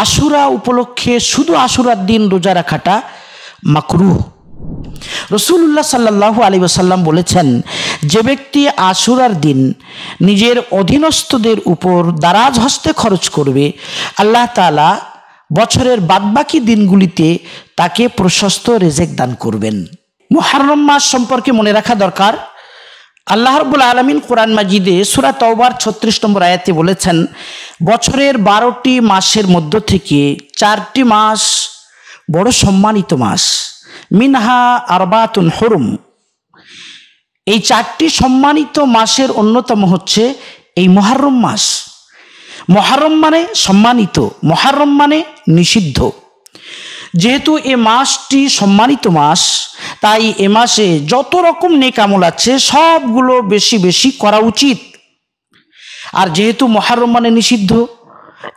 আশুরা উপলক্ষে শুধু আশুরার দিন রোজা রাখাটা মাকরুহ রসুল্লাহ সাল্লাহ আলী ওসাল্লাম বলেছেন যে ব্যক্তি আশুরার দিন নিজের অধীনস্থদের উপর দারাজ হস্তে খরচ করবে আল্লাহ তালা বছরের বাদবাকি দিনগুলিতে তাকে প্রশস্ত রেজেক দান করবেন মোহারম মাস সম্পর্কে মনে রাখা দরকার আল্লাহ রবুল আলমিন কোরআন মাজিদে সুরা তওবার ছত্রিশ নম্বর আয়াতে বলেছেন বছরের বারোটি মাসের মধ্য থেকে চারটি মাস বড় সম্মানিত মাস মিনহা আরবাতুন হরুম এই চারটি সম্মানিত মাসের অন্যতম হচ্ছে এই মহারম মাস মহারম মানে সম্মানিত মহারম মানে নিষিদ্ধ যেহেতু এ মাসটি সম্মানিত মাস তাই এ মাসে যত রকম নেকামল আছে সবগুলো বেশি বেশি করা উচিত আর যেহেতু মহারম মানে নিষিদ্ধ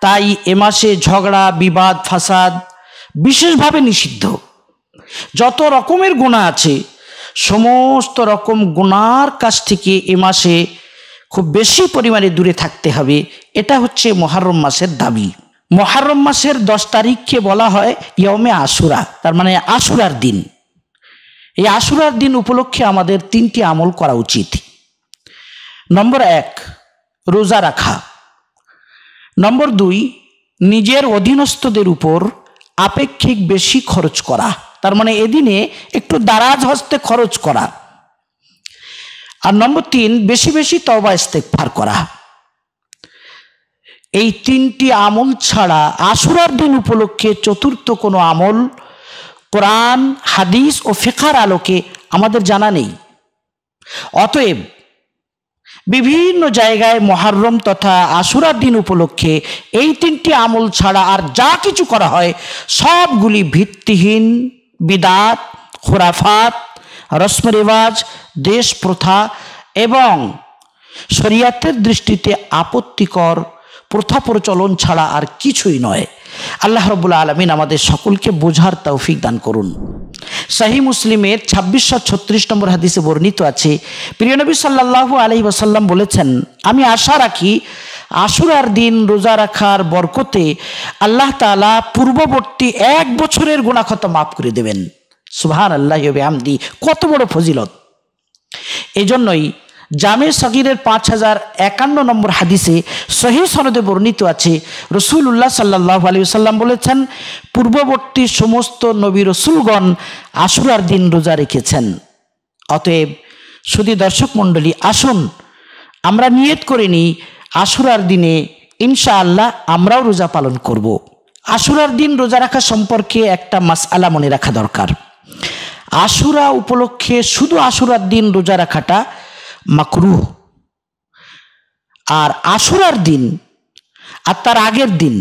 তাই এ মাসে ঝগড়া বিবাদ ফাসাদ বিশেষভাবে নিষিদ্ধ যত রকমের গোনা আছে সমস্ত রকম গুণার কাছ থেকে এ মাসে খুব বেশি পরিমাণে দূরে থাকতে হবে এটা হচ্ছে মহারম মাসের দাবি মহারম মাসের দশ তারিখকে বলা হয় ইয়মে আশুরা তার মানে আশুরার দিন এই আশুরার দিন উপলক্ষে আমাদের তিনটি আমল করা উচিত নম্বর এক রোজা রাখা নম্বর দুই নিজের অধীনস্থদের উপর আপেক্ষিক বেশি খরচ করা তার মানে এদিনে একটু দারাজ হস্তে খরচ করা আর নম্বর তিন বেশি বেশি তবা ফার করা এই তিনটি আমল ছাড়া আশুরার দিন উপলক্ষে চতুর্থ কোনো আমল কোরআন হাদিস ও ফেকার আলোকে আমাদের জানা নেই অতএব বিভিন্ন জায়গায় মহারম তথা আশুরার দিন উপলক্ষে এই তিনটি আমল ছাড়া আর যা কিছু করা হয় সবগুলি ভিত্তিহীন বিদাত খোরাফাত রেওয়াজ দেশ প্রথা এবং শরিয়াতের দৃষ্টিতে আপত্তিকর প্রথা প্রচলন ছাড়া আর কিছুই নয় আল্লাহ রবুল্লা আলমিন আমাদের সকলকে বোঝার তৌফিক দান করুন শাহী মুসলিমের ছাব্বিশশো ছত্রিশ নম্বর হাদিসে বর্ণিত আছে প্রিয়নবী সাল্লাহ আলহি বলেছেন আমি আশা রাখি আশুরার দিন রোজা রাখার বরকতে আল্লাহ তালা পূর্ববর্তী এক বছরের গুণাক্ষত মাফ করে দেবেন সুহান আল্লাহ আমদি কত বড় ফজিলত এজন্যই জামে সগিরের পাঁচ হাজার একান্ন নম্বর হাদিসে সহি সনদে বর্ণিত আছে রসুল উল্লাহ সাল্লাহ আলী সাল্লাম বলেছেন পূর্ববর্তী সমস্ত নবী রসুলগণ আশুরার দিন রোজা রেখেছেন অতএব শুধু দর্শক মণ্ডলী আসুন আমরা নিয়ত করে নিই আশুরার দিনে ইনশাআল্লাহ আমরাও রোজা পালন করব। আশুরার দিন রোজা রাখা সম্পর্কে একটা মাস আলা মনে রাখা দরকার আশুরা উপলক্ষে শুধু আশুরার দিন রোজা রাখাটা মাকরুহ আর আশুরার দিন আর তার আগের দিন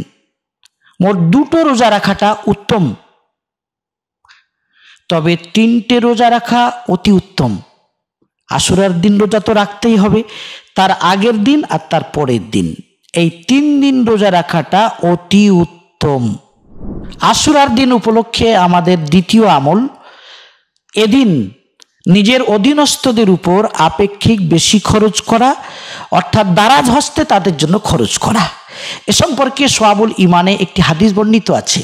মোট দুটো রোজা রাখাটা উত্তম তবে তিনটে রোজা রাখা অতি উত্তম আশুরার দিন রোজা তো রাখতেই হবে তার আগের দিন আর তার পরের দিন এই তিন দিন রোজা রাখাটা অতি উত্তম আশুরার দিন উপলক্ষে আমাদের দ্বিতীয় আমল এদিন নিজের অধীনস্থদের উপর আপেক্ষিক বেশি খরচ করা অর্থাৎ দারাজ হস্তে তাদের জন্য খরচ করা এ সম্পর্কে সোয়াবুল ইমানে একটি হাদিস বর্ণিত আছে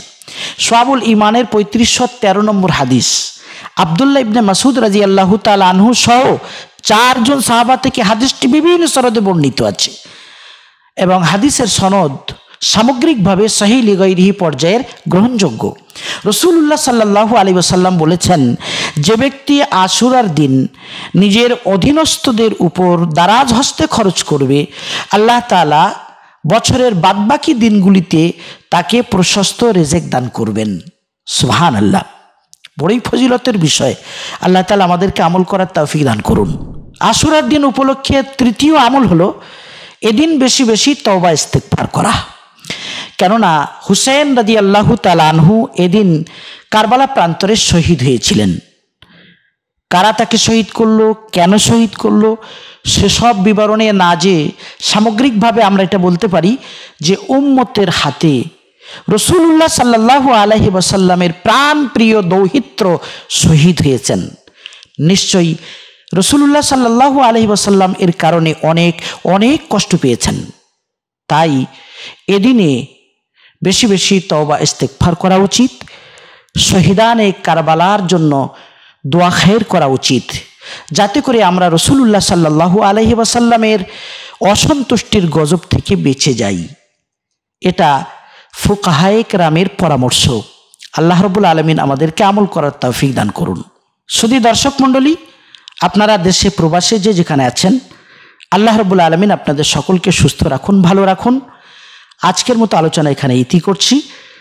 সোয়াবুল ইমানের পঁয়ত্রিশশো তেরো নম্বর হাদিস আবদুল্লাহ ইবনে মাসুদ রাজি আল্লাহ তাল আনহু সহ চারজন সাহাবা থেকে হাদিসটি বিভিন্ন সনদে বর্ণিত আছে এবং হাদিসের সনদ সামগ্রিকভাবে সহি লিগৈরিহি পর্যায়ের গ্রহণযোগ্য রসুল্লাহ সাল্লাহু আলী আসাল্লাম বলেছেন যে ব্যক্তি আশুরার দিন নিজের অধীনস্থদের উপর দারাজ হস্তে খরচ করবে আল্লাহ তালা বছরের বাদবাকি দিনগুলিতে তাকে প্রশস্ত রেজেক দান করবেন সুহান আল্লাহ বড়ই ফজিলতের বিষয় আল্লাহ তালা আমাদেরকে আমল করার তৌফিক দান করুন আশুরার দিন উপলক্ষে তৃতীয় আমল হলো এদিন বেশি বেশি তওবা ইস্তেকফার করা কেননা হুসেন রাজি আল্লাহ তালানহু এদিন কারবালা প্রান্তরে শহীদ হয়েছিলেন কারা তাকে শহীদ করলো কেন শহীদ করলো সেসব বিবরণে না যে সামগ্রিকভাবে আমরা এটা বলতে পারি যে উম্মতের হাতে রসুল্লাহ সাল্লাহ আলহি বাসাল্লামের প্রাণ প্রিয় দৌহিত্র শহীদ হয়েছেন নিশ্চয়ই রসুল্লাহ সাল্লাহ আলহি বাসাল্লাম এর কারণে অনেক অনেক কষ্ট পেয়েছেন তাই এদিনে বেশি বেশি তওবা ইস্তেকফার করা উচিত শহীদানে কারবালার জন্য দোয়া খের করা উচিত যাতে করে আমরা রসুল্লাহ সাল্লাহ আলহি ওয়াসাল্লামের অসন্তুষ্টির গজব থেকে বেঁচে যাই এটা ফুকাহায়েক রামের পরামর্শ আল্লাহ রবুল আলমিন আমাদেরকে আমল করার তৌফিক দান করুন শুধু দর্শক মণ্ডলী আপনারা দেশে প্রবাসে যে যেখানে আছেন আল্লাহ রবুল আলমিন আপনাদের সকলকে সুস্থ রাখুন ভালো রাখুন আজকের মতো আলোচনা এখানে ইতি করছি